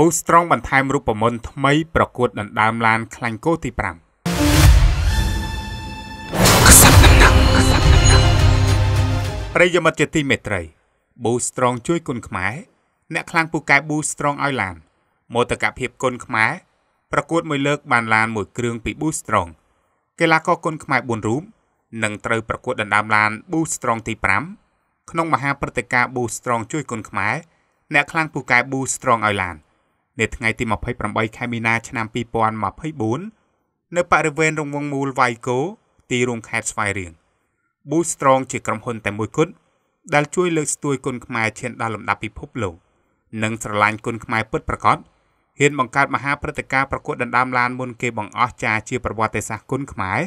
ប៊ូស្ត្រងបន្ថែមរូបមន្តថ្មីប្រកួត ដណ្ដើមឡាន ខ្លាញ់គោទី5ខ្សាប់ដំណាក់ខ្សាប់ដំណាក់ប្រិយមិត្តជាទីមេត្រីប៊ូស្ត្រង ជួយគុណខ្មែរអ្នកខ្លាំងពូកែប៊ូស្ត្រងឲ្យឡានមោទកភាពគុណខ្មែរប្រកួតមួយលើកបានឡានមួយគ្រឿងពីប៊ូស្ត្រងកីឡាករគុណខ្មែរ4រូបនឹងត្រូវប្រកួតដណ្ដើមឡាន Boost Strong ទី5ក្នុងមហាព្រឹត្តិការណ៍ Boost Strong ជួយគុណខ្មែរអ្នកខ្លាំងពូកែ Boost Strong ឲ្យឡាននៅថ្ងៃទី28ខែមីនាឆ្នាំ2024នៅបរិវេណរង្វង់មូលវៃកូ ទីរួមខេត្តស្វាយរៀង Boost Strong ជាក្រុមហ៊ុនតែមួយគត់ដែលជួយ លើកស្ទួយគុនខ្មែរឈានដល់លំដាប់ពិភពលោកនិងស្រឡាញ់គុនខ្មែរពិតប្រាកដហ៊ានបង្កើតមហាព្រឹត្តិការណ៍ប្រកួតដណ្ដើមឡានមុនគេបង្អស់ចាជាប្រវត្តិសាស្ត្រគុនខ្មែរ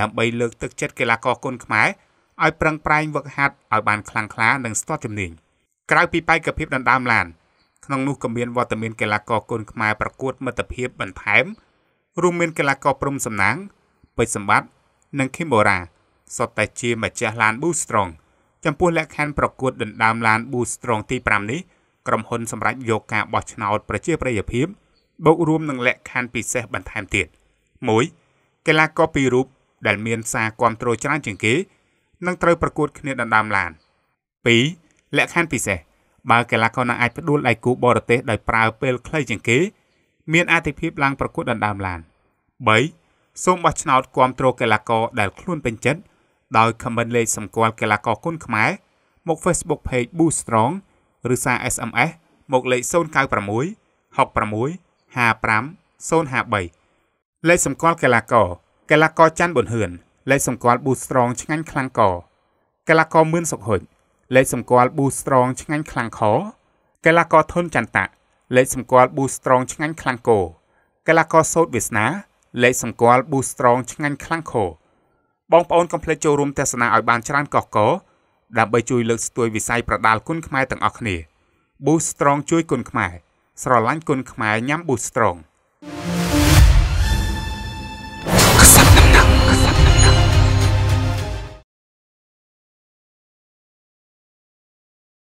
ដើម្បីលើកទឹកចិត្តកីឡាករគុនខ្មែរឲ្យប្រឹងប្រែងហ្វឹកហាត់ឲ្យបានខ្លាំងក្លា និងស្ទាត់ជំនាញក្រៅពីបេក្ខភាពដណ្ដើមឡានក្នុងនោះក៏មានវត្តមានកីឡាករគុនខ្មែរប្រកួតមិត្តភាពបន្ថែមរួមមានកីឡាករព្រំសំណាងពេជ្រសម្បត្តិនិងខេមបូរ៉ាសុទ្ធតែជាម្ចាស់ឡាន Boostrong ចំពោះលក្ខខណ្ឌប្រកួតដណ្ដើមឡាន Boostrong ទី5នេះក្រុមហ៊ុនសម្រាប់យកការបោះឆ្នោតប្រជាប្រិយភាពបូករួមនឹងលក្ខខណ្ឌពិសេសបន្ថែមទៀត1កីឡាករពីររូបដែលមានសារគ្រប់គ្រងច្រើនជាងគេ នឹងត្រូវប្រកួតគ្នាដណ្ដើមឡាន2លក្ខខណ្ឌពិសេសបើកីឡាករណាអាចផ្ដួលដៃគូបរទេសដោយប្រើពេលខ្លីជាងគេ មានអធិភាពឡើងប្រកួតដណ្ដើមឡាន3សូមបោះឆ្នោតគាំទ្រកីឡាករដែលខ្លួនពេញចិត្តដោយ comment លេខសម្គាល់កីឡាករគុនខ្មែរមក Facebook Page Boost Strong ឬសារ SMS មកលេខ096 66 55053លេខសម្គាល់កីឡាករកីឡាករច័ន្ទប៊ុនហ៊ឿនលេខសម្គាល់ Boost Strong ឆ្ងាញ់ខ្លាំងកកីឡាករមឿនសុខហុច0លេខសម្គាល់ Boost Strong ឆ្ងាញ់ខ្លាំងខកីឡាករធុនចន្ទៈលេខសម្គាល់ Boost Strong ឆ្ងាញ់ខ្លាំងគោកីឡាករសោតវាសនាលេខសម្គាល់ Boost Strong ឆ្ងាញ់ខ្លាំងខបងប្អូនកុំភ្លេចចូលរួមទស្សនាឲ្យបានច្រើនកកកដើម្បីជួយលើកស្ទួយវិស័យប្រដាល់គុណខ្មែរទាំងអស់គ្នា Boost Strong ជួយគុណខ្មែរស្រឡាញ់គុណខ្មែរញ៉ាំ Boost Strong